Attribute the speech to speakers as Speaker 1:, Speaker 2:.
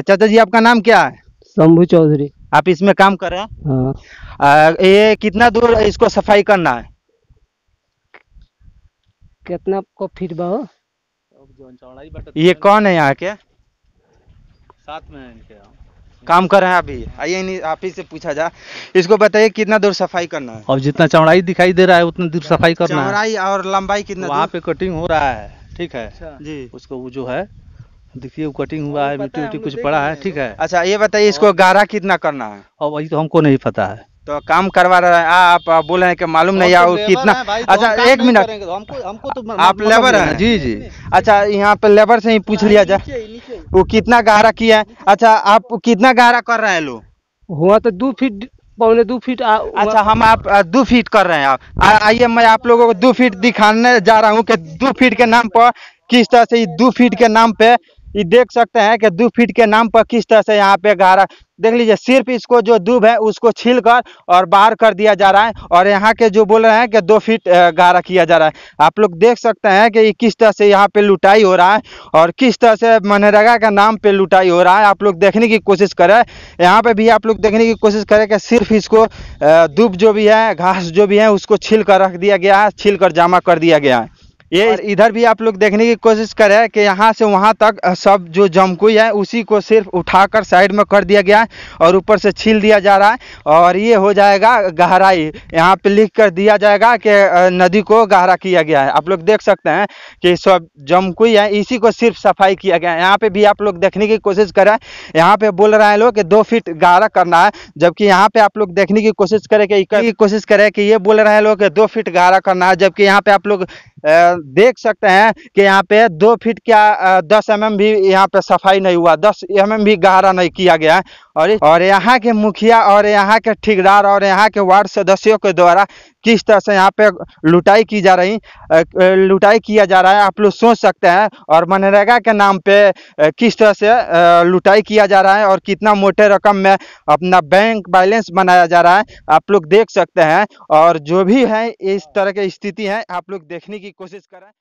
Speaker 1: चाचा जी आपका नाम क्या है शंभू चौधरी आप इसमें काम कर रहे हैं हाँ ये कितना दूर इसको सफाई करना है कितना को फीट बाहो ये कौन है यहाँ के साथ में इनके हाँ। काम कर रहे हैं अभी आइए आप ही से पूछा जा इसको बताइए कितना दूर सफाई करना है
Speaker 2: और जितना चौड़ाई दिखाई दे रहा है उतना दूर सफाई करना चौड़ाई
Speaker 1: और लंबाई कितना वहाँ पे
Speaker 2: कटिंग हो रहा है ठीक है अच्छा। जी उसको वो जो है देखिए कटिंग हुआ है मिट्टी उट्टी कुछ
Speaker 1: पड़ा है ठीक है अच्छा ये बताइए इसको गारा कितना करना है
Speaker 2: और वही तो हमको नहीं पता है
Speaker 1: तो काम करवा रहे हैं आप बोल रहे हैं कि मालूम नहीं आओ तो कितना तो अच्छा एक मिनट तो हमको तो आप लेबर मतलब हैं जी जी अच्छा यहाँ पे लेबर से ही पूछ लिया जाए वो कितना गहरा किया है अच्छा आप कितना गहरा कर रहे हैं लोग हुआ तो दो फीट पौने दो फीट अच्छा हम आप दो फीट कर रहे हैं आप आइए मैं आप लोगों को दो फीट दिखाने जा रहा हूँ कि दो फीट के नाम पर किस तरह से दो फीट के नाम पे ये देख सकते हैं कि दो फीट के नाम पर किस तरह से यहाँ पे गारा देख लीजिए सिर्फ इसको जो दूब है उसको छील कर और बाहर कर दिया जा रहा है और यहाँ के जो बोल रहे हैं कि दो फीट गारा किया जा रहा है आप लोग देख सकते हैं कि किस तरह से यहाँ पे लुटाई हो रहा है और किस तरह से मनरेगा के नाम पे लुटाई हो रहा है आप लोग देखने की कोशिश करें यहाँ पे भी आप लोग देखने की कोशिश करें कि सिर्फ इसको दूब जो भी है घास जो भी है उसको छील कर रख दिया गया है छील कर जमा कर दिया गया है ये इधर भी आप लोग देखने की कोशिश करें कि यहाँ से वहाँ तक सब जो जमकुई है उसी को सिर्फ उठाकर साइड में कर दिया गया है और ऊपर से छील दिया जा रहा है और ये हो जाएगा गहराई यहाँ पे लिख कर दिया जाएगा कि नदी को गहरा किया गया है आप लोग देख सकते हैं कि सब जमकुई है इसी को सिर्फ सफाई किया गया है यहाँ पे भी आप लोग देखने की कोशिश करें यहाँ पे बोल रहे हैं लोग कि दो फीट गहरा करना है जबकि यहाँ पे आप लोग देखने की कोशिश करें कि कोशिश करें कि ये बोल रहे हैं लोग दो फीट गहरा करना है जबकि यहाँ पे आप लोग देख सकते हैं कि यहाँ पे दो फीट क्या दस एम भी यहाँ पे सफाई नहीं हुआ दस एम भी गहरा नहीं किया गया है और और यहाँ के मुखिया और यहाँ के ठेकेदार और यहाँ के वार्ड सदस्यों के द्वारा किस तरह से यहाँ पे लुटाई की जा रही लुटाई किया जा रहा है आप लोग सोच सकते हैं और मनरेगा के नाम पे किस तरह से लुटाई किया जा रहा है और कितना मोटे रकम में अपना बैंक बैलेंस बनाया जा रहा है आप लोग देख सकते हैं और जो भी है इस तरह की स्थिति है आप लोग देखने की कोशिश करें